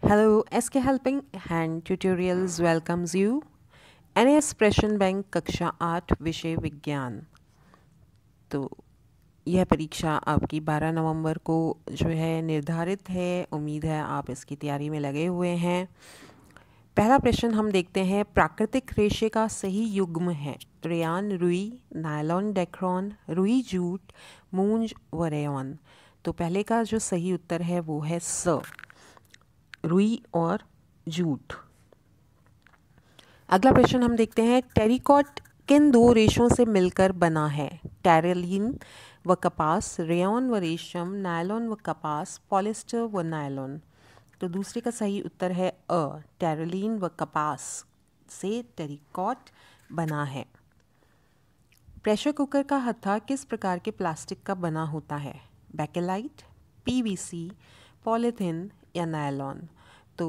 Hello, SK Helping Hand Tutorials welcomes you. NAS Expression Bank कक्षा आठ विषय विज्ञान तो यह परीक्षा आपकी 12 नवंबर को जो है निर्धारित है उम्मीद है आप इसकी तैयारी में लगे हुए हैं पहला प्रश्न हम देखते हैं प्राकृतिक रेशे का सही युग्म है रेयान रुई नायलॉन डेक्रॉन रुई जूट मूंज व रेयन तो पहले का जो सही उत्तर है वो है स रुई और जूट अगला प्रश्न हम देखते हैं टेरिकॉट किन दो रेशों से मिलकर बना है टेरेलिन व कपास रेयन व रेशम नायलॉन व कपास पॉलिस्टर व नायलॉन तो दूसरे का सही उत्तर है अ टेरेलिन व कपास से टेरिकॉट बना है प्रेशर कुकर का हत्था किस प्रकार के प्लास्टिक का बना होता है बैकेलाइट पीवीसी पॉलिथिन या नायलॉन तो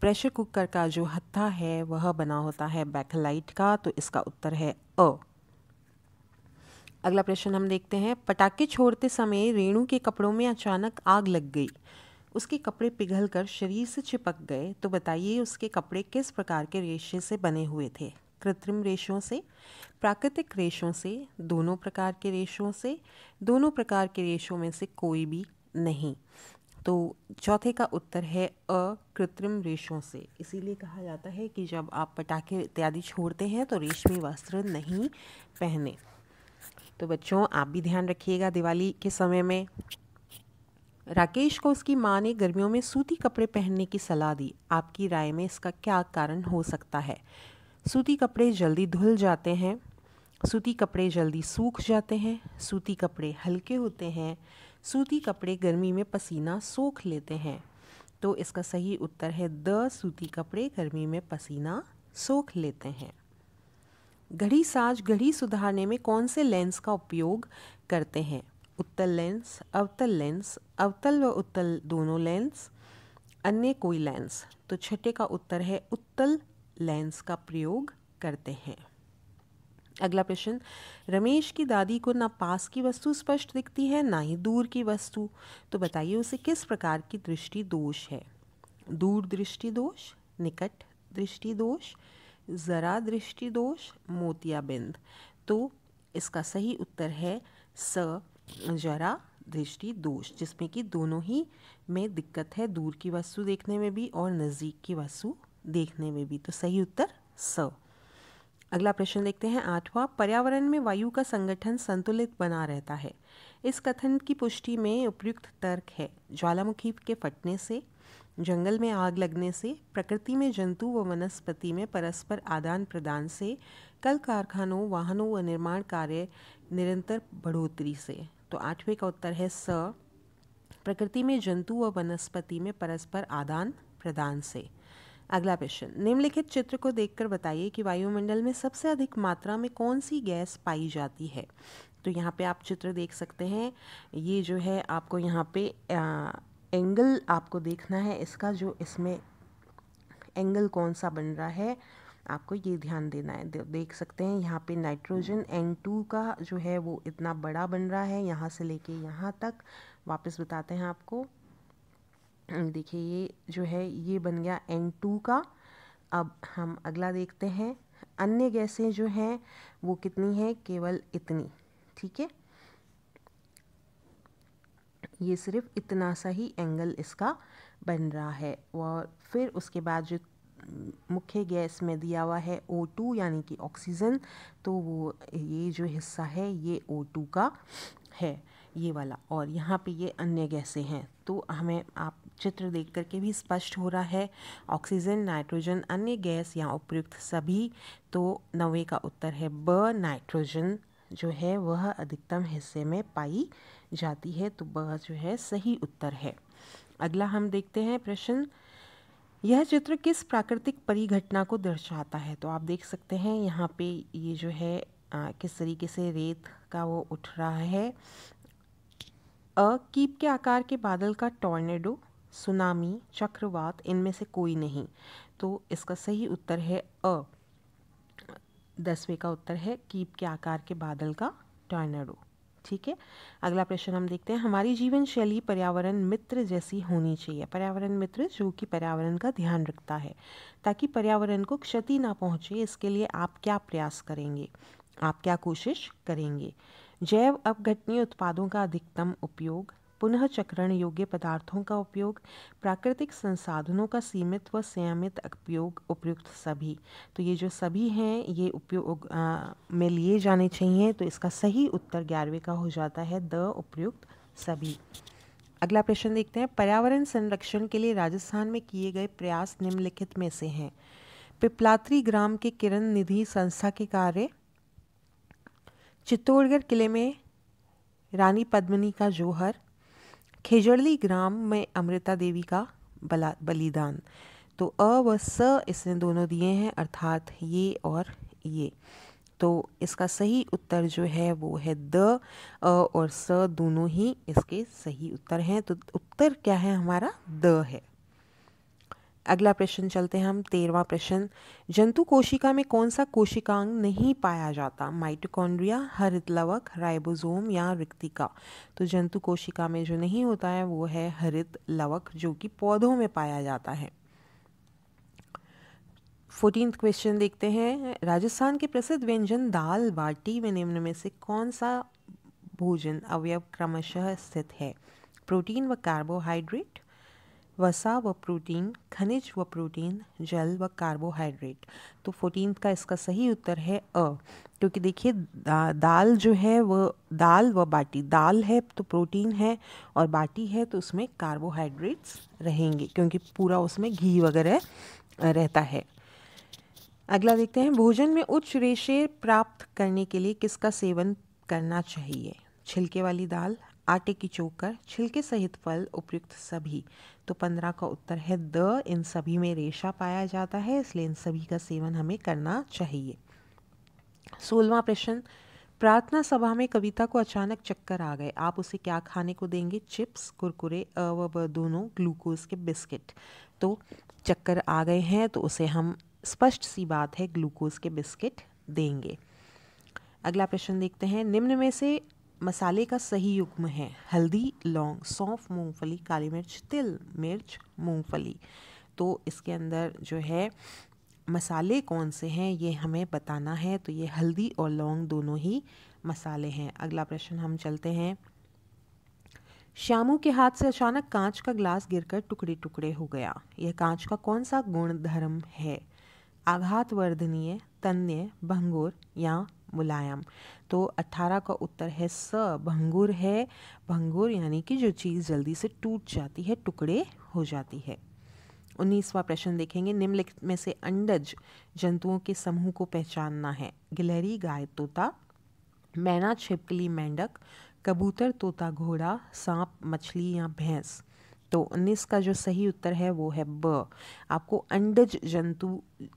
प्रेशर कुकर का जो हत्था है वह बना होता है बैकलाइट का तो इसका उत्तर है अ अगला प्रश्न हम देखते हैं पटाखे छोड़ते समय रेणु के कपड़ों में अचानक आग लग गई उसके कपड़े पिघल कर शरीर से चिपक गए तो बताइए उसके कपड़े किस प्रकार के रेशे से बने हुए थे कृत्रिम रेशों से प्राकृतिक रेशों से दोनों प्रकार के रेशों से दोनों प्रकार के रेशों में से कोई भी नहीं तो चौथे का उत्तर है अ कृत्रिम रेशों से इसीलिए कहा जाता है कि जब आप पटाखे इत्यादि छोड़ते हैं तो रेशमी वस्त्र नहीं पहने तो बच्चों आप भी ध्यान रखिएगा दिवाली के समय में राकेश को उसकी माँ ने गर्मियों में सूती कपड़े पहनने की सलाह दी आपकी राय में इसका क्या कारण हो सकता है सूती कपड़े जल्दी धुल जाते हैं सूती कपड़े जल्दी सूख जाते हैं सूती कपड़े हल्के होते हैं सूती कपड़े गर्मी में पसीना सोख लेते हैं तो इसका सही उत्तर है द सूती कपड़े गर्मी में पसीना सोख लेते हैं घड़ी साज घड़ी सुधारने में कौन से लेंस का उपयोग करते हैं उत्तल लेंस अवतल लेंस अवतल व उत्तल दोनों लेंस अन्य कोई लेंस तो छठे का उत्तर है उत्तल लेंस का प्रयोग करते हैं अगला प्रश्न रमेश की दादी को ना पास की वस्तु स्पष्ट दिखती है ना ही दूर की वस्तु तो बताइए उसे किस प्रकार की दृष्टि दोष है दूर दृष्टि दोष निकट दृष्टि दोष ज़रा दृष्टि दोष मोतियाबिंद तो इसका सही उत्तर है स जरा दृष्टि दोष जिसमें कि दोनों ही में दिक्कत है दूर की वस्तु देखने में भी और नज़दीक की वस्तु देखने में भी तो सही उत्तर स अगला प्रश्न देखते हैं आठवां पर्यावरण में वायु का संगठन संतुलित बना रहता है इस कथन की पुष्टि में उपयुक्त तर्क है ज्वालामुखी के फटने से जंगल में आग लगने से प्रकृति में जंतु व वनस्पति में परस्पर आदान प्रदान से कल कारखानों वाहनों व निर्माण कार्य निरंतर बढ़ोतरी से तो आठवें का उत्तर है स प्रकृति में जंतु व वनस्पति में परस्पर आदान प्रदान से अगला क्वेश्चन निम्नलिखित चित्र को देखकर बताइए कि वायुमंडल में सबसे अधिक मात्रा में कौन सी गैस पाई जाती है तो यहाँ पे आप चित्र देख सकते हैं ये जो है आपको यहाँ पे आ, एंगल आपको देखना है इसका जो इसमें एंगल कौन सा बन रहा है आपको ये ध्यान देना है देख सकते हैं यहाँ पे नाइट्रोजन एन टू का जो है वो इतना बड़ा बन रहा है यहाँ से लेके यहाँ तक वापस बताते हैं आपको देखिए ये जो है ये बन गया एन टू का अब हम अगला देखते हैं अन्य गैसें जो हैं वो कितनी हैं केवल इतनी ठीक है ये सिर्फ इतना सा ही एंगल इसका बन रहा है और फिर उसके बाद जो मुख्य गैस में दिया हुआ है O2 यानी कि ऑक्सीजन तो वो ये जो हिस्सा है ये O2 का है ये वाला और यहाँ पे ये अन्य गैसें हैं तो हमें आप चित्र देख करके भी स्पष्ट हो रहा है ऑक्सीजन नाइट्रोजन अन्य गैस या उपयुक्त सभी तो नवे का उत्तर है ब नाइट्रोजन जो है वह अधिकतम हिस्से में पाई जाती है तो ब जो है सही उत्तर है अगला हम देखते हैं प्रश्न यह चित्र किस प्राकृतिक परिघटना को दर्शाता है तो आप देख सकते हैं यहाँ पे ये जो है आ, किस तरीके से रेत का वो उठ रहा है अ कीप के आकार के बादल का टॉर्नेडो सुनामी चक्रवात इनमें से कोई नहीं तो इसका सही उत्तर है अ दसवें का उत्तर है कीप के आकार के बादल का टॉयनाडो ठीक है अगला प्रश्न हम देखते हैं हमारी जीवन शैली पर्यावरण मित्र जैसी होनी चाहिए पर्यावरण मित्र जो कि पर्यावरण का ध्यान रखता है ताकि पर्यावरण को क्षति ना पहुंचे इसके लिए आप क्या प्रयास करेंगे आप क्या कोशिश करेंगे जैव अपघटनीय उत्पादों का अधिकतम उपयोग पुनः चक्रण योग्य पदार्थों का उपयोग प्राकृतिक संसाधनों का सीमित व संयमित उपयोग उपयुक्त सभी तो ये जो सभी हैं ये उपयोग में लिए जाने चाहिए तो इसका सही उत्तर ग्यारहवें का हो जाता है द उपयुक्त सभी अगला प्रश्न देखते हैं पर्यावरण संरक्षण के लिए राजस्थान में किए गए प्रयास निम्नलिखित में से हैं पिपलात्री ग्राम के किरण निधि संस्था के कार्य चित्तौड़गढ़ किले में रानी पद्मिनी का जोहर खेजड़ली ग्राम में अमृता देवी का बला बलिदान तो अ व स इसने दोनों दिए हैं अर्थात ये और ये तो इसका सही उत्तर जो है वो है द अ और स दोनों ही इसके सही उत्तर हैं तो उत्तर क्या है हमारा द है अगला प्रश्न चलते हैं हम तेरवा प्रश्न जंतु कोशिका में कौन सा कोशिकांग नहीं पाया जाता माइटोकॉन्ड्रिया हरित लवक राइबोसोम या रिक्तिका तो जंतु कोशिका में जो नहीं होता है वो है हरित लवक जो कि पौधों में पाया जाता है फोर्टीन क्वेश्चन देखते हैं राजस्थान के प्रसिद्ध व्यंजन दाल बाटी में निम्न में से कौन सा भोजन अवयव क्रमशः स्थित है प्रोटीन व कार्बोहाइड्रेट वसा व प्रोटीन खनिज व प्रोटीन जल व कार्बोहाइड्रेट तो फोर्टीन का इसका सही उत्तर है अ क्योंकि देखिए दा, दाल जो है वो दाल व बाटी दाल है तो प्रोटीन है और बाटी है तो उसमें कार्बोहाइड्रेट्स रहेंगे क्योंकि पूरा उसमें घी वगैरह रहता है अगला देखते हैं भोजन में उच्च रेशे प्राप्त करने के लिए किसका सेवन करना चाहिए छिलके वाली दाल आटे की चोकर छिलके सहित फल उपयुक्त सभी तो पंद्रह का उत्तर है द इन सभी में रेशा पाया जाता है इसलिए इन सभी का सेवन हमें करना चाहिए सोलवा प्रश्न प्रार्थना सभा में कविता को अचानक चक्कर आ गए आप उसे क्या खाने को देंगे चिप्स कुरकुरे अ व दोनों ग्लूकोज के बिस्किट तो चक्कर आ गए हैं तो उसे हम स्पष्ट सी बात है ग्लूकोज के बिस्किट देंगे अगला प्रश्न देखते हैं निम्न में से मसाले का सही युग्म है हल्दी लौंग सौंफ मूंगफली काली मिर्च तिल मिर्च मूंगफली तो इसके अंदर जो है मसाले कौन से हैं ये हमें बताना है तो ये हल्दी और लौंग दोनों ही मसाले हैं अगला प्रश्न हम चलते हैं श्यामू के हाथ से अचानक कांच का ग्लास गिरकर टुकड़े टुकड़े हो गया यह कांच का कौन सा गुण धर्म है आघात वर्धनीय तन्य भंगुर या मुलायम तो अट्ठारह का उत्तर है स भंगुर है भंगुर यानी कि जो चीज़ जल्दी से टूट जाती है टुकड़े हो जाती है उन्नीसवा प्रश्न देखेंगे निम्नलिखित में से अंडज जंतुओं के समूह को पहचानना है गिलहरी गाय तोता मैना छिपकली मेंढक कबूतर तोता घोड़ा सांप मछली या भैंस तो उन्नीस का जो सही उत्तर है वो है ब आपको अंडज जंतु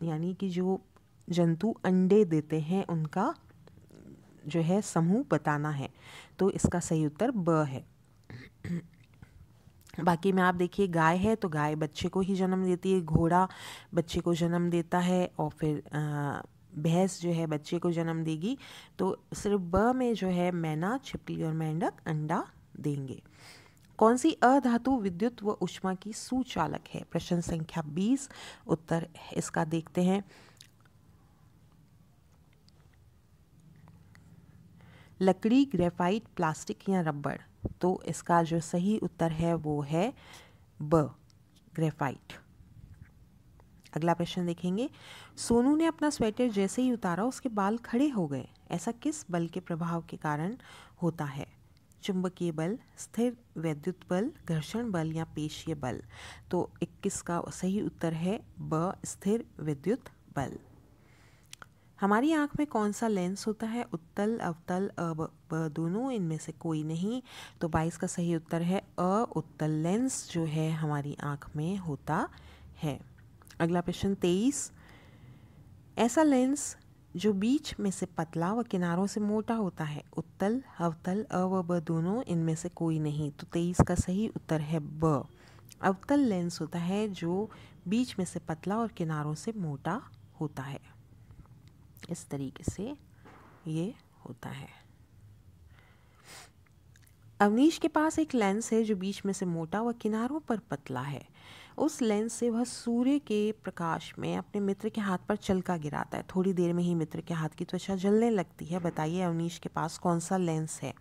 यानी कि जो जंतु अंडे देते हैं उनका जो है समूह बताना है तो इसका सही उत्तर ब है बाकी में आप देखिए गाय है तो गाय बच्चे को ही जन्म देती है घोड़ा बच्चे को जन्म देता है और फिर भैंस जो है बच्चे को जन्म देगी तो सिर्फ ब में जो है मैना छिपली और मेंढक अंडा देंगे कौन सी अधातु विद्युत व उष्मा की सुचालक है प्रश्न संख्या बीस उत्तर इसका देखते हैं लकड़ी ग्रेफाइट प्लास्टिक या रबड़ तो इसका जो सही उत्तर है वो है ब ग्रेफाइट अगला प्रश्न देखेंगे सोनू ने अपना स्वेटर जैसे ही उतारा उसके बाल खड़े हो गए ऐसा किस बल के प्रभाव के कारण होता है चुंबकीय बल स्थिर वैद्युत बल घर्षण बल या पेशीय बल तो इक्कीस का सही उत्तर है ब स्थिर विद्युत बल हमारी आँख में कौन सा लेंस होता है उत्तल अवतल अब दोनों इनमें से कोई नहीं तो 22 का सही उत्तर है अ उत्तल लेंस जो है हमारी आँख में होता है अगला प्रश्न तेईस ऐसा लेंस जो बीच में से पतला व किनारों से मोटा होता है उत्तल अवतल अ व ब दोनों इनमें से कोई नहीं तो तेईस का सही उत्तर है ब अवतल लेंस होता है जो बीच में से पतला और किनारों से मोटा होता है इस तरीके से ये होता है अवनीश के पास एक लेंस है जो बीच में से मोटा व किनारों पर पतला है उस लेंस से वह सूर्य के प्रकाश में अपने मित्र के हाथ पर चलका गिराता है थोड़ी देर में ही मित्र के हाथ की त्वचा जलने लगती है बताइए अवनीश के पास कौन सा लेंस है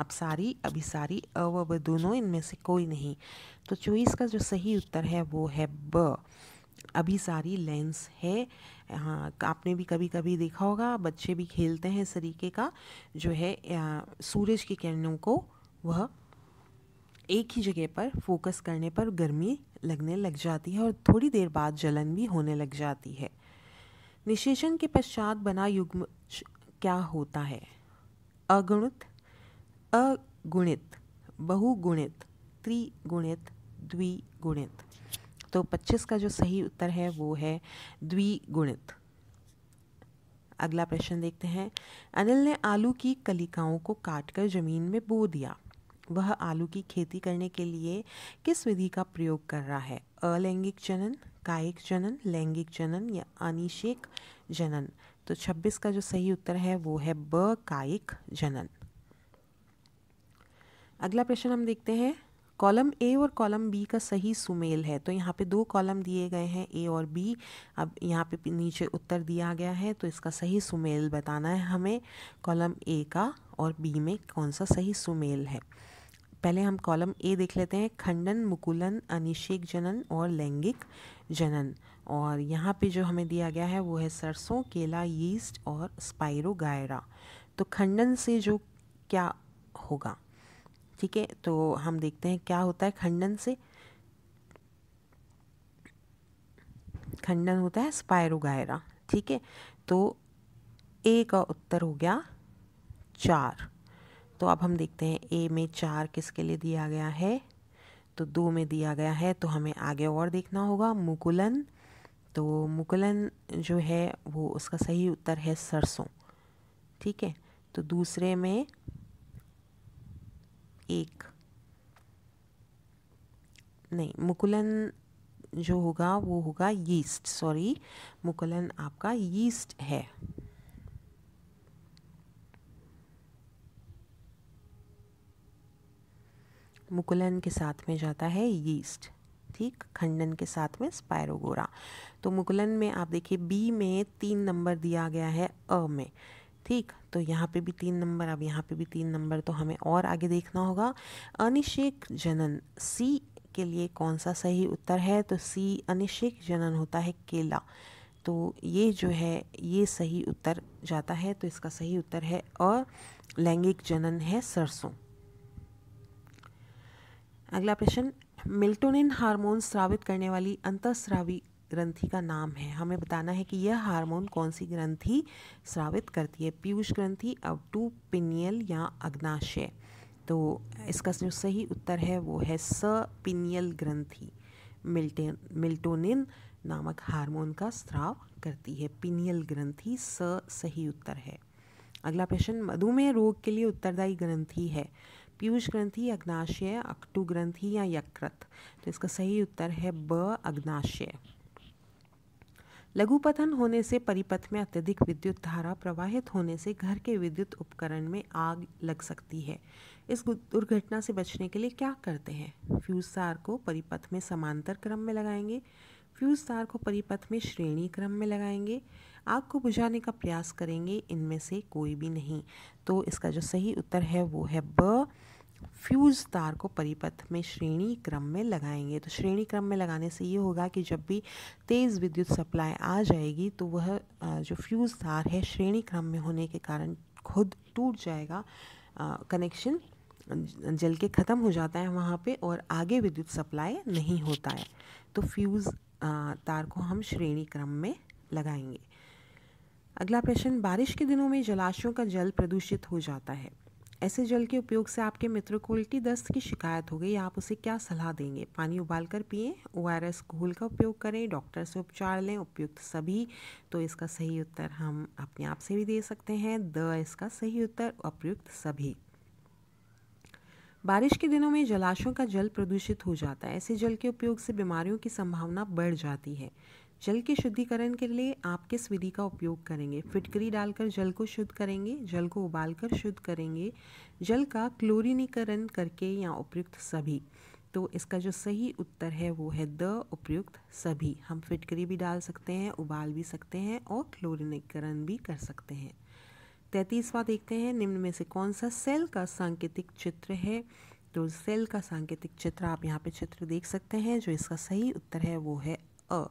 अपसारी अभिसारी अव दोनों इनमें से कोई नहीं तो चोइस का जो सही उत्तर है वो है ब अभिसारी लेंस है हाँ आपने भी कभी कभी देखा होगा बच्चे भी खेलते हैं इस तरीके का जो है सूरज की किरणों को वह एक ही जगह पर फोकस करने पर गर्मी लगने लग जाती है और थोड़ी देर बाद जलन भी होने लग जाती है निशेषण के पश्चात बना युग्म क्या होता है अगुणित अगुणित बहुगुणित त्रिगुणित द्विगुणित तो 25 का जो सही उत्तर है वो है द्विगुणित अगला प्रश्न देखते हैं अनिल ने आलू की कलिकाओं को काटकर जमीन में बो दिया वह आलू की खेती करने के लिए किस विधि का प्रयोग कर रहा है अलैंगिक जनन कायिक जनन लैंगिक जनन या अनिशेक जनन तो 26 का जो सही उत्तर है वो है ब कायिक जनन अगला प्रश्न हम देखते हैं कॉलम ए और कॉलम बी का सही सुमेल है तो यहाँ पे दो कॉलम दिए गए हैं ए और बी अब यहाँ पे नीचे उत्तर दिया गया है तो इसका सही सुमेल बताना है हमें कॉलम ए का और बी में कौन सा सही सुमेल है पहले हम कॉलम ए देख लेते हैं खंडन मुकुलन अनिशेक जनन और लैंगिक जनन और यहाँ पे जो हमें दिया गया है वो है सरसों केला यीस्ट और स्पायरो गायरा तो खंडन से जो क्या होगा ठीक है तो हम देखते हैं क्या होता है खंडन से खंडन होता है स्पायरोगायरा ठीक है तो ए का उत्तर हो गया चार तो अब हम देखते हैं ए में चार किसके लिए दिया गया है तो दो में दिया गया है तो हमें आगे और देखना होगा मुकुलन तो मुकुलन जो है वो उसका सही उत्तर है सरसों ठीक है तो दूसरे में एक नहीं मुकुलन जो होगा वो होगा यीस्ट सॉरी मुकुलन आपका यीस्ट है मुकुलन के साथ में जाता है यीस्ट ठीक खंडन के साथ में स्पायरोगोरा तो मुकुलन में आप देखिए बी में तीन नंबर दिया गया है अ में ठीक तो यहाँ पे भी तीन नंबर अब यहाँ पे भी तीन नंबर तो हमें और आगे देखना होगा अनिशेक जनन सी के लिए कौन सा सही उत्तर है तो सी अनिशेक जनन होता है केला तो ये जो है ये सही उत्तर जाता है तो इसका सही उत्तर है और लैंगिक जनन है सरसों अगला प्रश्न मिल्टोनिन हार्मोन स्रावित करने वाली अंतस्रावी ग्रंथि का नाम है हमें बताना है कि यह हार्मोन कौन सी ग्रंथि स्रावित करती है पीयूष ग्रंथि टू पिनियल या अग्नाशय तो इसका जो सही उत्तर है वो है स पिनियल ग्रंथि मिल्टेन मिल्टोनिन नामक हार्मोन का स्राव करती है पिनियल ग्रंथि स सही उत्तर है अगला प्रश्न मधुमेह रोग के लिए उत्तरदायी ग्रंथि है पीयूष ग्रंथि अग्नाशय अक्टू ग्रंथि या यकृत तो इसका सही उत्तर है ब अग्नाशय लघुपथन होने से परिपथ में अत्यधिक विद्युत धारा प्रवाहित होने से घर के विद्युत उपकरण में आग लग सकती है इस दुर्घटना से बचने के लिए क्या करते हैं फ्यूज तार को परिपथ में समांतर क्रम में लगाएंगे फ्यूज तार को परिपथ में श्रेणी क्रम में लगाएंगे आग को बुझाने का प्रयास करेंगे इनमें से कोई भी नहीं तो इसका जो सही उत्तर है वो है ब फ्यूज़ तार को परिपथ में श्रेणी क्रम में लगाएंगे तो श्रेणी क्रम में लगाने से ये होगा कि जब भी तेज़ विद्युत सप्लाई आ जाएगी तो वह जो फ्यूज़ तार है श्रेणी क्रम में होने के कारण खुद टूट जाएगा कनेक्शन जल के ख़त्म हो जाता है वहाँ पे और आगे विद्युत सप्लाई नहीं होता है तो फ्यूज़ तार को हम श्रेणी क्रम में लगाएंगे अगला प्रश्न बारिश के दिनों में जलाशयों का जल प्रदूषित हो जाता है ऐसे जल के उपयोग से आपके मित्र को उल्टी दस्त की शिकायत हो गई आप उसे क्या सलाह देंगे पानी उबाल कर पिए ओ आर एस घोल का उपयोग करें डॉक्टर से उपचार लें उपयुक्त सभी तो इसका सही उत्तर हम अपने आप से भी दे सकते हैं द इसका सही उत्तर उपयुक्त सभी बारिश के दिनों में जलाशयों का जल प्रदूषित हो जाता है ऐसे जल के उपयोग से बीमारियों की संभावना बढ़ जाती है जल के शुद्धिकरण के लिए आप किस विधि का उपयोग करेंगे फिटकरी डालकर जल को शुद्ध करेंगे जल को उबालकर शुद्ध करेंगे जल का क्लोरीनीकरण करके या उपयुक्त सभी तो इसका जो सही उत्तर है वो है द उपयुक्त सभी हम फिटकरी भी डाल सकते हैं उबाल भी सकते हैं और क्लोरीनीकरण भी कर सकते हैं तैंतीसवा देखते हैं निम्न में से कौन सा सेल का सांकेतिक चित्र है तो सेल का सांकेतिक चित्र आप यहाँ पे चित्र देख सकते हैं जो इसका सही उत्तर है वो है अ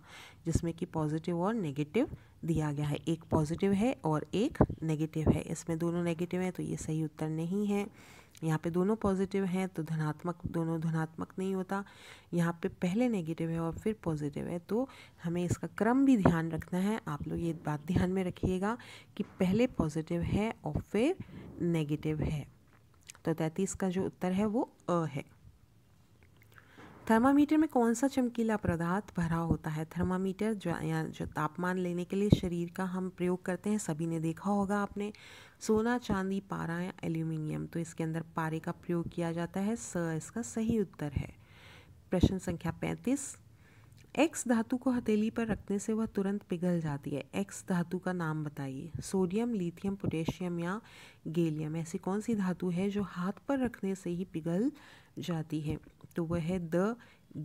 जिसमें कि पॉजिटिव और नेगेटिव दिया गया है एक पॉजिटिव है और एक नेगेटिव है इसमें दोनों नेगेटिव हैं तो ये सही उत्तर नहीं है यहाँ पे दोनों पॉजिटिव हैं तो धनात्मक दोनों धनात्मक नहीं होता यहाँ पे पहले नेगेटिव है और फिर पॉजिटिव है तो हमें इसका क्रम भी ध्यान रखना है आप लोग ये बात ध्यान में रखिएगा कि पहले पॉजिटिव है और फिर नेगेटिव है तो तैतीस का जो उत्तर है वो अ है थर्मामीटर में कौन सा चमकीला पदार्थ भरा होता है थर्मामीटर जो या जो तापमान लेने के लिए शरीर का हम प्रयोग करते हैं सभी ने देखा होगा आपने सोना चांदी पारा या एल्यूमिनियम तो इसके अंदर पारे का प्रयोग किया जाता है स इसका सही उत्तर है प्रश्न संख्या पैंतीस एक्स धातु को हथेली पर रखने से वह तुरंत पिघल जाती है एक्स धातु का नाम बताइए सोडियम लिथियम पोटेशियम या गेलियम ऐसी कौन सी धातु है जो हाथ पर रखने से ही पिघल जाती है तो वह है द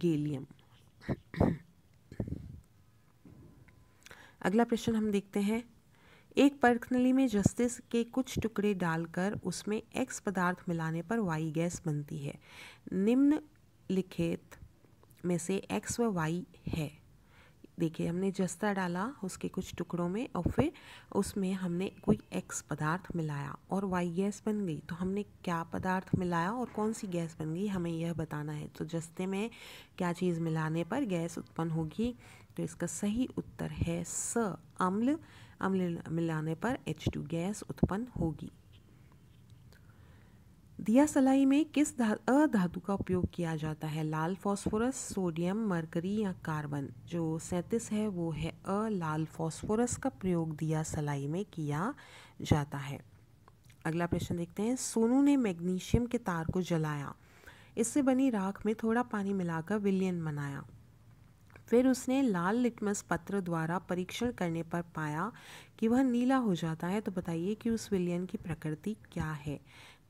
गेलियम अगला प्रश्न हम देखते हैं एक नली में जस्टिस के कुछ टुकड़े डालकर उसमें एक्स पदार्थ मिलाने पर वाई गैस बनती है निम्नलिखित में से एक्स व वाई है देखिए हमने जस्ता डाला उसके कुछ टुकड़ों में और फिर उसमें हमने कोई एक्स पदार्थ मिलाया और वाई गैस बन गई तो हमने क्या पदार्थ मिलाया और कौन सी गैस बन गई हमें यह बताना है तो जस्ते में क्या चीज़ मिलाने पर गैस उत्पन्न होगी तो इसका सही उत्तर है स अम्ल अम्ल मिलाने पर एच टू गैस उत्पन्न होगी दिया सलाई में किस अधातु का उपयोग किया जाता है लाल फास्फोरस सोडियम मरकरी या कार्बन जो सैंतीस है वो है अ लाल फास्फोरस का प्रयोग दिया सलाई में किया जाता है अगला प्रश्न देखते हैं सोनू ने मैग्नीशियम के तार को जलाया इससे बनी राख में थोड़ा पानी मिलाकर विलियन बनाया फिर उसने लाल लिटमस पत्र द्वारा परीक्षण करने पर पाया कि वह नीला हो जाता है तो बताइए कि उस विलियन की प्रकृति क्या है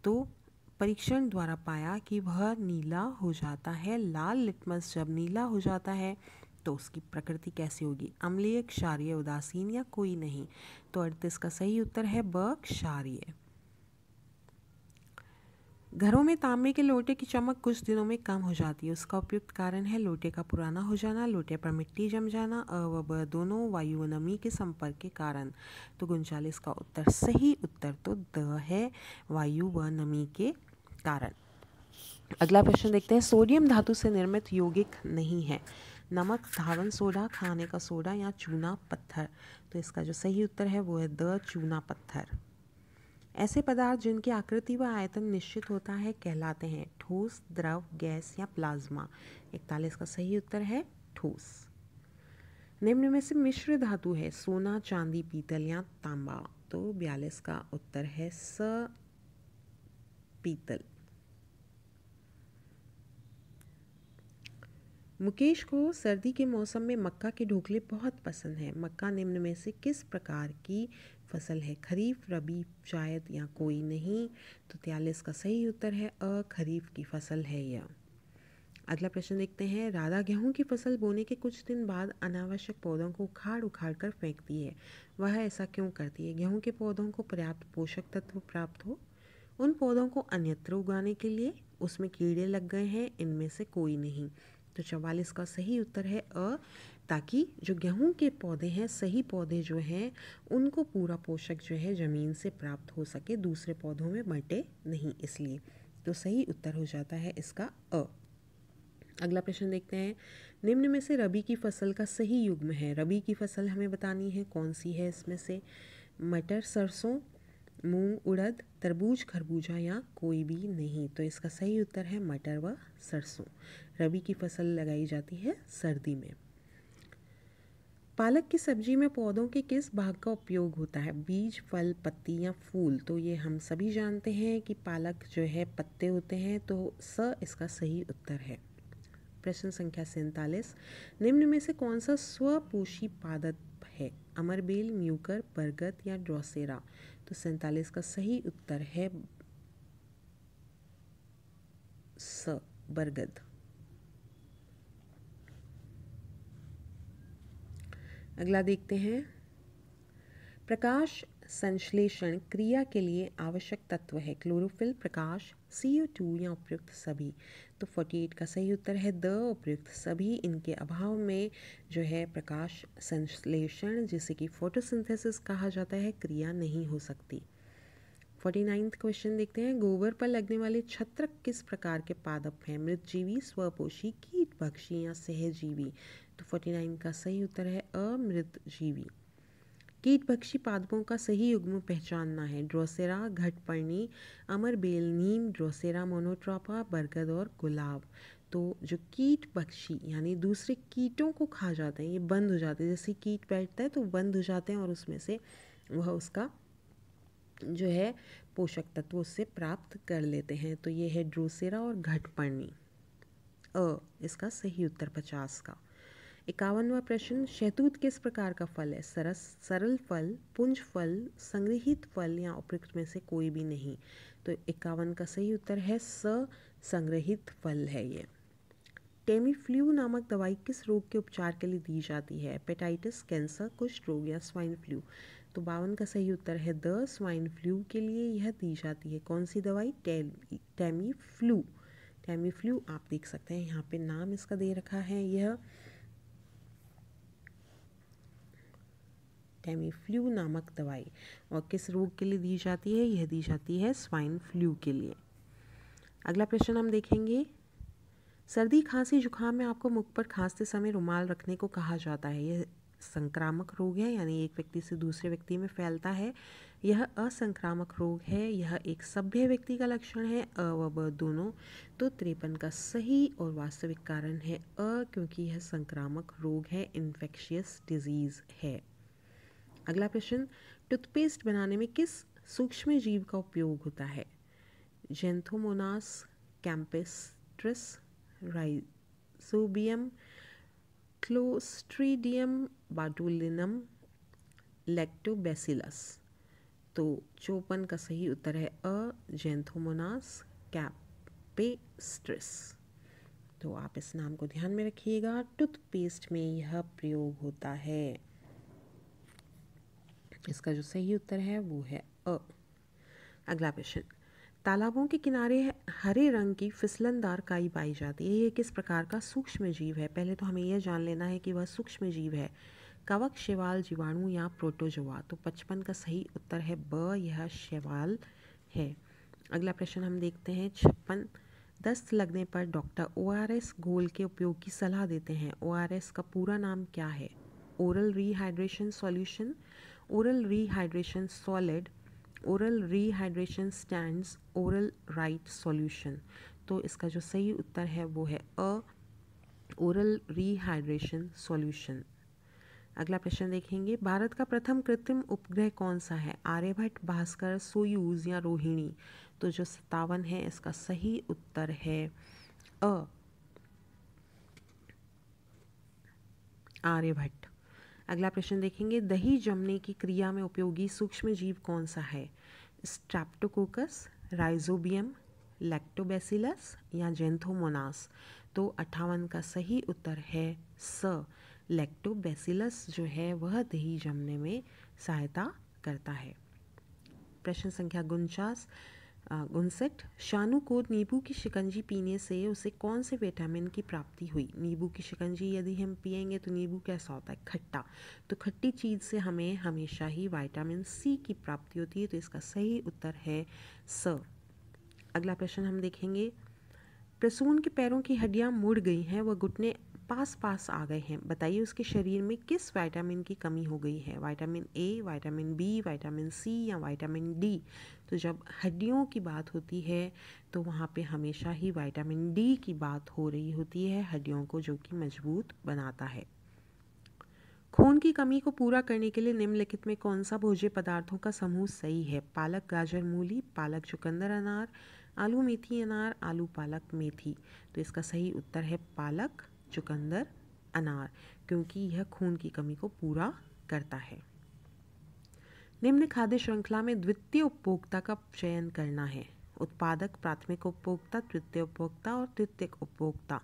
तो परीक्षण द्वारा पाया कि वह नीला हो जाता है लाल लिटमस जब नीला हो जाता है तो उसकी प्रकृति कैसी होगी अम्लीय क्षारिय उदासीन या कोई नहीं तो अड़तीस का सही उत्तर है ब क्षारिय घरों में तांबे के लोटे की चमक कुछ दिनों में कम हो जाती है उसका उपयुक्त कारण है लोटे का पुराना हो जाना लोटे पर मिट्टी जम जाना अ व ब दोनों वायु नमी के संपर्क के कारण तो गुंचालीस का उत्तर सही उत्तर तो द है वायु व नमी के कारण अगला प्रश्न देखते हैं सोडियम धातु से निर्मित यौगिक नहीं है नमक धावन सोडा खाने का सोडा या चूना पत्थर तो इसका जो सही उत्तर है वो है द चूना पत्थर ऐसे पदार्थ जिनकी आकृति व आयतन निश्चित होता है कहलाते हैं ठोस द्रव गैस या प्लाज्मा इकतालीस का सही उत्तर है ठोस निम्न में से मिश्र धातु है सोना चांदी पीतल या तांबा तो बयालीस का उत्तर है स पीतल मुकेश को सर्दी के मौसम में मक्का के ढोकले बहुत पसंद है मक्का निम्न में से किस प्रकार की फसल है खरीफ रबी शायद या कोई नहीं तो त्यालिस का सही उत्तर है अ खरीफ की फसल है यह अगला प्रश्न देखते हैं राधा गेहूं की फसल बोने के कुछ दिन बाद अनावश्यक पौधों को उखाड़ उखाड़ कर फेंकती है वह ऐसा क्यों करती है गेहूं के पौधों को पर्याप्त पोषक तत्व प्राप्त हो उन पौधों को अन्यत्र उगाने के लिए उसमें कीड़े लग गए हैं इनमें से कोई नहीं तो चवालीस का सही उत्तर है अ ताकि जो गेहूं के पौधे हैं सही पौधे जो हैं उनको पूरा पोषक जो है ज़मीन से प्राप्त हो सके दूसरे पौधों में बटे नहीं इसलिए तो सही उत्तर हो जाता है इसका अ अगला प्रश्न देखते हैं निम्न में से रबी की फसल का सही युग्म है रबी की फसल हमें बतानी है कौन सी है इसमें से मटर सरसों मूंग उड़द तरबूज खरबूजा या कोई भी नहीं तो इसका सही उत्तर है मटर व सरसों रबी की फसल लगाई जाती है सर्दी में पालक की सब्जी में पौधों के किस भाग का उपयोग होता है बीज फल पत्ती या फूल तो ये हम सभी जानते हैं कि पालक जो है पत्ते होते हैं तो स इसका सही उत्तर है प्रश्न संख्या सैंतालीस निम्न में से कौन सा स्वपोषी पादप है अमरबेल म्यूकर बरगद या ड्रोसेरा तो सैंतालीस का सही उत्तर है स बरगद अगला देखते हैं प्रकाश संश्लेषण क्रिया के लिए आवश्यक तत्व है क्लोरोफिल प्रकाश सी ओ टू या उपयुक्त सभी तो 48 का सही उत्तर है द उपयुक्त सभी इनके अभाव में जो है प्रकाश संश्लेषण जिसे कि फोटोसिंथेसिस कहा जाता है क्रिया नहीं हो सकती फोर्टी नाइन्थ क्वेश्चन देखते हैं गोबर पर लगने वाले छत्रक किस प्रकार के पादप हैं मृतजीवी स्वपोषी कीटभक्षी या सहजीवी तो फोर्टी नाइन का सही उत्तर है अमृतजीवी कीट पक्षी पादपों का सही युग्म पहचानना है ड्रोसेरा घटपर्णी अमर बेल नीम ड्रोसेरा मोनोट्रापा बरगद और गुलाब तो जो कीट पक्षी यानी दूसरे कीटों को खा जाते हैं ये बंद हो जाते हैं जैसे कीट बैठता है तो बंद हो जाते हैं और उसमें से वह उसका जो है पोषक तत्व उससे प्राप्त कर लेते हैं तो ये है ड्रोसेरा और घटपर्णी अ इसका सही उत्तर पचास का इक्यावनवा प्रश्न शहतूत किस प्रकार का फल है सरस सरल फल पुंज फल संग्रहित फल या उपयुक्त में से कोई भी नहीं तो इक्यावन का सही उत्तर है स संग्रहित फल है ये टेमीफ्लू नामक दवाई किस रोग के उपचार के लिए दी जाती है पेटाइटिस कैंसर कुष्ठ रोग या स्वाइन फ्लू तो बावन का सही उत्तर है द स्वाइन फ्लू के लिए यह दी जाती है कौन सी दवाई टेमी फ्लू टेमी फ्लू आप देख सकते हैं यहाँ पे नाम इसका दे रखा है यह टेमीफ्लू नामक दवाई और किस रोग के लिए दी जाती है यह दी जाती है स्वाइन फ्लू के लिए अगला प्रश्न हम देखेंगे सर्दी खांसी जुकाम में आपको मुख पर खांसते समय रुमाल रखने को कहा जाता है यह संक्रामक रोग है यानी एक व्यक्ति से दूसरे व्यक्ति में फैलता है यह असंक्रामक रोग है यह एक सभ्य व्यक्ति का लक्षण है अ व ब दोनों तो त्रेपन का सही और वास्तविक कारण है अ क्योंकि यह संक्रामक रोग है इन्फेक्शियस डिजीज़ है अगला प्रश्न टूथपेस्ट बनाने में किस सूक्ष्म जीव का उपयोग होता है Xanthomonas campestris Rhizobium Clostridium botulinum Lactobacillus तो चौपन का सही उत्तर है अ जेंथोमोनास कैपेस्ट्रिस तो आप इस नाम को ध्यान में रखिएगा टूथपेस्ट में यह प्रयोग होता है इसका जो सही उत्तर है वो है अ अगला प्रश्न तालाबों के किनारे हरे रंग की फिसलनदार काई पाई जाती है ये किस प्रकार का सूक्ष्म जीव है पहले तो हमें यह जान लेना है कि वह सूक्ष्म जीव है कवक शिवाल जीवाणु या प्रोटोजोआ तो पचपन का सही उत्तर है ब यह शिवाल है अगला प्रश्न हम देखते हैं छप्पन दस्त लगने पर डॉक्टर ओ आर एस घोल के उपयोग की सलाह देते हैं ओ आर एस का पूरा नाम क्या है oral rehydration solution oral rehydration solid oral rehydration stands oral right solution तो इसका जो सही उत्तर है वो है अ ओरल रिहाइड्रेशन सॉल्यूशन अगला प्रश्न देखेंगे भारत का प्रथम कृत्रिम उपग्रह कौन सा है आर्यभट्ट भास्कर सोयूज या रोहिणी तो जो सत्तावन है इसका सही उत्तर है अ आर्यभट्ट अगला प्रश्न देखेंगे दही जमने की क्रिया में उपयोगी सूक्ष्म जीव कौन सा है स्ट्रैप्टोकोकस राइजोबियम लैक्टोबैसिलस या जेंथोमोनास तो अट्ठावन का सही उत्तर है स लैक्टोबैसिलस जो है वह दही जमने में सहायता करता है प्रश्न संख्या उनचास उनसठ शानू को नींबू की शिकंजी पीने से उसे कौन से विटामिन की प्राप्ति हुई नींबू की शिकंजी यदि हम पियेंगे तो नींबू कैसा होता है खट्टा तो खट्टी चीज़ से हमें हमेशा ही विटामिन सी की प्राप्ति होती है तो इसका सही उत्तर है स अगला प्रश्न हम देखेंगे प्रसून के पैरों की हड्डियाँ मुड़ गई हैं वह घुटने पास पास आ गए हैं बताइए उसके शरीर में किस विटामिन की कमी हो गई है vitamin A vitamin B vitamin C या विटामिन डी तो जब हड्डियों की बात होती है तो वहाँ पे हमेशा ही विटामिन डी की बात हो रही होती है हड्डियों को जो कि मजबूत बनाता है खून की कमी को पूरा करने के लिए निम्नलिखित में कौन सा भोज्य पदार्थों का समूह सही है पालक गाजर मूली पालक चुकंदर अनार आलू मेथी अनार आलू पालक मेथी तो इसका सही उत्तर है पालक चुकंदर अनार क्योंकि यह खून की कमी को पूरा करता है निम्न खाद्य श्रृंखला में द्वितीय उपभोक्ता का चयन करना है उत्पादक प्राथमिक उपभोक्ता तृतीय उपभोक्ता और तृतीय उपभोक्ता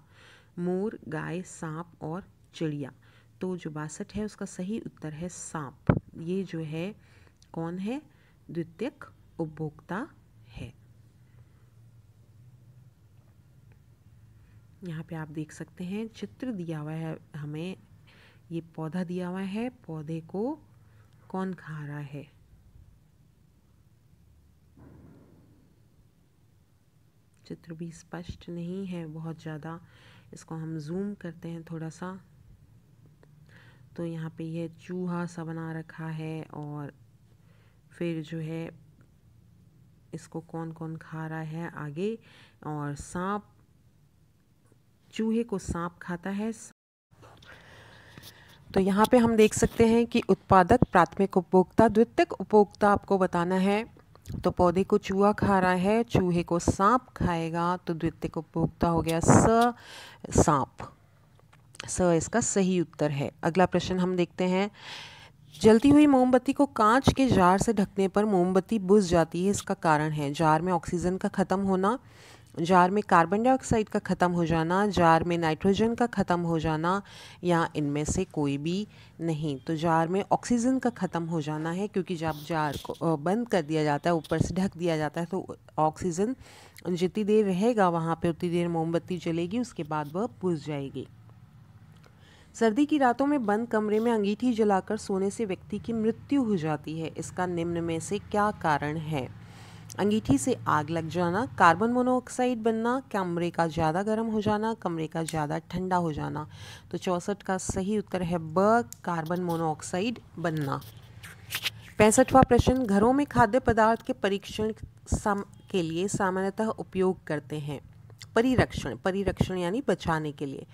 मोर गाय सांप और चिड़िया तो जो बासठ है उसका सही उत्तर है सांप ये जो है कौन है द्वितीयक उपभोक्ता है यहाँ पे आप देख सकते हैं चित्र दिया हुआ है हमें ये पौधा दिया हुआ है पौधे को कौन खा रहा है चित्र भी स्पष्ट नहीं है बहुत ज़्यादा इसको हम जूम करते हैं थोड़ा सा तो यहाँ पे यह चूहा सा बना रखा है और फिर जो है इसको कौन कौन खा रहा है आगे और सांप चूहे को सांप खाता है तो यहाँ पे हम देख सकते हैं कि उत्पादक प्राथमिक उपभोक्ता द्वितीयक उपभोक्ता आपको बताना है तो पौधे को चूहा खा रहा है चूहे को सांप खाएगा तो द्वितीयक उपभोक्ता हो गया स सांप स इसका सही उत्तर है अगला प्रश्न हम देखते हैं जलती हुई मोमबत्ती को कांच के जार से ढकने पर मोमबत्ती बुझ जाती है इसका कारण है जार में ऑक्सीजन का ख़त्म होना जार में कार्बन डाइऑक्साइड का ख़त्म हो जाना जार में नाइट्रोजन का ख़त्म हो जाना या इनमें से कोई भी नहीं तो जार में ऑक्सीजन का ख़त्म हो जाना है क्योंकि जब जार को बंद कर दिया जाता है ऊपर से ढक दिया जाता है तो ऑक्सीजन जितनी देर रहेगा वहाँ पे उतनी देर मोमबत्ती जलेगी उसके बाद वह बुझ जाएगी सर्दी की रातों में बंद कमरे में अंगीठी जलाकर सोने से व्यक्ति की मृत्यु हो जाती है इसका निम्न में से क्या कारण है अंगीठी से आग लग जाना कार्बन मोनोऑक्साइड बनना कमरे का ज़्यादा गर्म हो जाना कमरे का ज़्यादा ठंडा हो जाना तो चौंसठ का सही उत्तर है ब कार्बन मोनोऑक्साइड बनना पैंसठवा प्रश्न घरों में खाद्य पदार्थ के परीक्षण साम, के लिए सामान्यतः उपयोग करते हैं परिरक्षण परिरक्षण यानी बचाने के लिए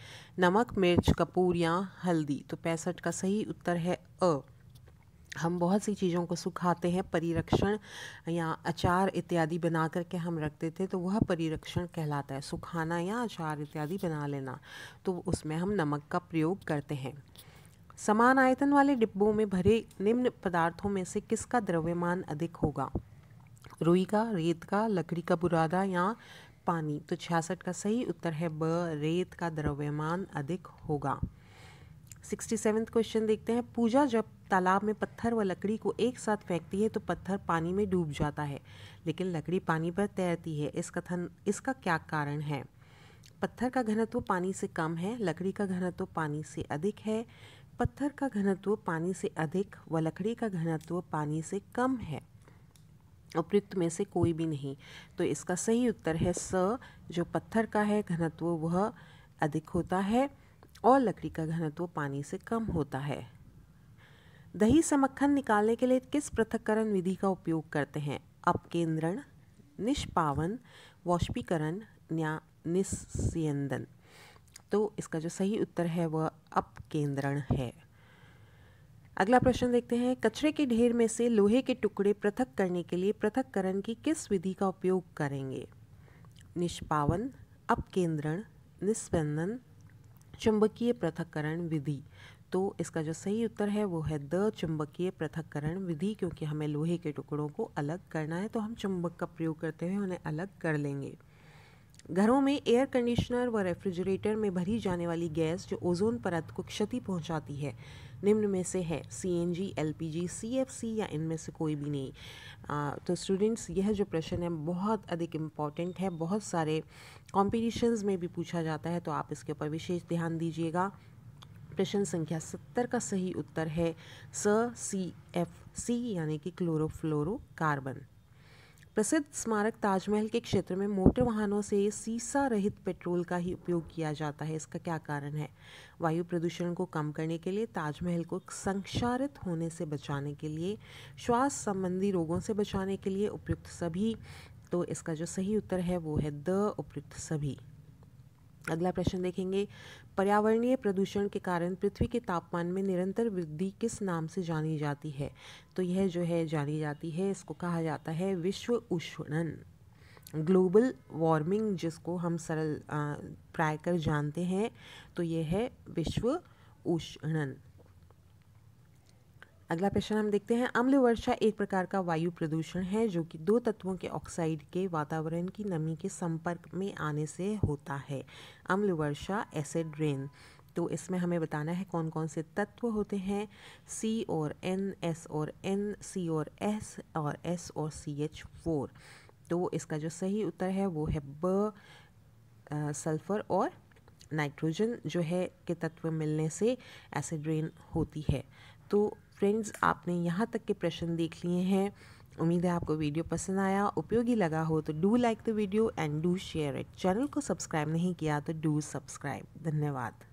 नमक मिर्च कपूर या हल्दी तो पैंसठ का सही उत्तर है अ हम बहुत सी चीज़ों को सुखाते हैं परिरक्षण या अचार इत्यादि बना करके हम रखते थे तो वह परिरक्षण कहलाता है सुखाना या अचार इत्यादि बना लेना तो उसमें हम नमक का प्रयोग करते हैं समान आयतन वाले डिब्बों में भरे निम्न पदार्थों में से किसका द्रव्यमान अधिक होगा रुई का रेत का लकड़ी का बुरादा या पानी तो छियासठ का सही उत्तर है ब रेत का द्रव्यमान अधिक होगा सिक्सटी सेवन क्वेश्चन देखते हैं पूजा जब तालाब में पत्थर व लकड़ी को एक साथ फेंकती है तो पत्थर पानी में डूब जाता है लेकिन लकड़ी पानी पर तैरती है इस कथन इसका क्या कारण है पत्थर का घनत्व पानी से कम है लकड़ी का घनत्व पानी से अधिक है पत्थर का घनत्व पानी से अधिक व लकड़ी का घनत्व पानी से कम है उपयुक्त में से कोई भी नहीं तो इसका सही उत्तर है स जो पत्थर का है घनत्व वह अधिक होता है और लकड़ी का घनत्व पानी से कम होता है दही समक्खन निकालने के लिए किस पृथककरण विधि का उपयोग करते हैं अपकेंद्रण निष्पावन वाष्पीकरण या निस्यंदन तो इसका जो सही उत्तर है वह अपकेंद्रण है अगला प्रश्न देखते हैं कचरे के ढेर में से लोहे के टुकड़े पृथक करने के लिए पृथककरण की किस विधि का उपयोग करेंगे निष्पावन अपकेंद्रण निस्पंदन चुंबकीय पृथककरण विधि तो इसका जो सही उत्तर है वो है द चुंबकीय पृथककरण विधि क्योंकि हमें लोहे के टुकड़ों को अलग करना है तो हम चुंबक का प्रयोग करते हुए उन्हें अलग कर लेंगे घरों में एयर कंडीशनर व रेफ्रिजरेटर में भरी जाने वाली गैस जो ओजोन परत को क्षति पहुंचाती है निम्न में से है C N G L P G C F C या इनमें से कोई भी नहीं आ, तो स्टूडेंट्स यह जो प्रश्न है बहुत अधिक इम्पॉर्टेंट है बहुत सारे कॉम्पिटिशन्स में भी पूछा जाता है तो आप इसके ऊपर विशेष ध्यान दीजिएगा प्रश्न संख्या सत्तर का सही उत्तर है स सी एफ सी यानी कि क्लोरोफ्लोरोकार्बन प्रसिद्ध स्मारक ताजमहल के क्षेत्र में मोटर वाहनों से सीसा रहित पेट्रोल का ही उपयोग किया जाता है इसका क्या कारण है वायु प्रदूषण को कम करने के लिए ताजमहल को संक्षारित होने से बचाने के लिए श्वास संबंधी रोगों से बचाने के लिए उपयुक्त सभी तो इसका जो सही उत्तर है वो है द उपयुक्त सभी अगला प्रश्न देखेंगे पर्यावरणीय प्रदूषण के कारण पृथ्वी के तापमान में निरंतर वृद्धि किस नाम से जानी जाती है तो यह जो है जानी जाती है इसको कहा जाता है विश्व उष्णन ग्लोबल वार्मिंग जिसको हम सरल प्रायकर जानते हैं तो यह है विश्व उष्णन अगला प्रश्न हम देखते हैं अम्ल वर्षा एक प्रकार का वायु प्रदूषण है जो कि दो तत्वों के ऑक्साइड के वातावरण की नमी के संपर्क में आने से होता है अम्ल वर्षा एसिड रेन तो इसमें हमें बताना है कौन कौन से तत्व होते हैं सी और एन एस और एन सी और एस और एस और सी एच फोर तो इसका जो सही उत्तर है वो है ब सल्फ़र और नाइट्रोजन जो है के तत्व मिलने से एसिड रेन होती है तो फ्रेंड्स आपने यहाँ तक के प्रश्न देख लिए हैं उम्मीद है आपको वीडियो पसंद आया उपयोगी लगा हो तो do like the video and do share it channel को सब्सक्राइब नहीं किया तो डू सब्सक्राइब धन्यवाद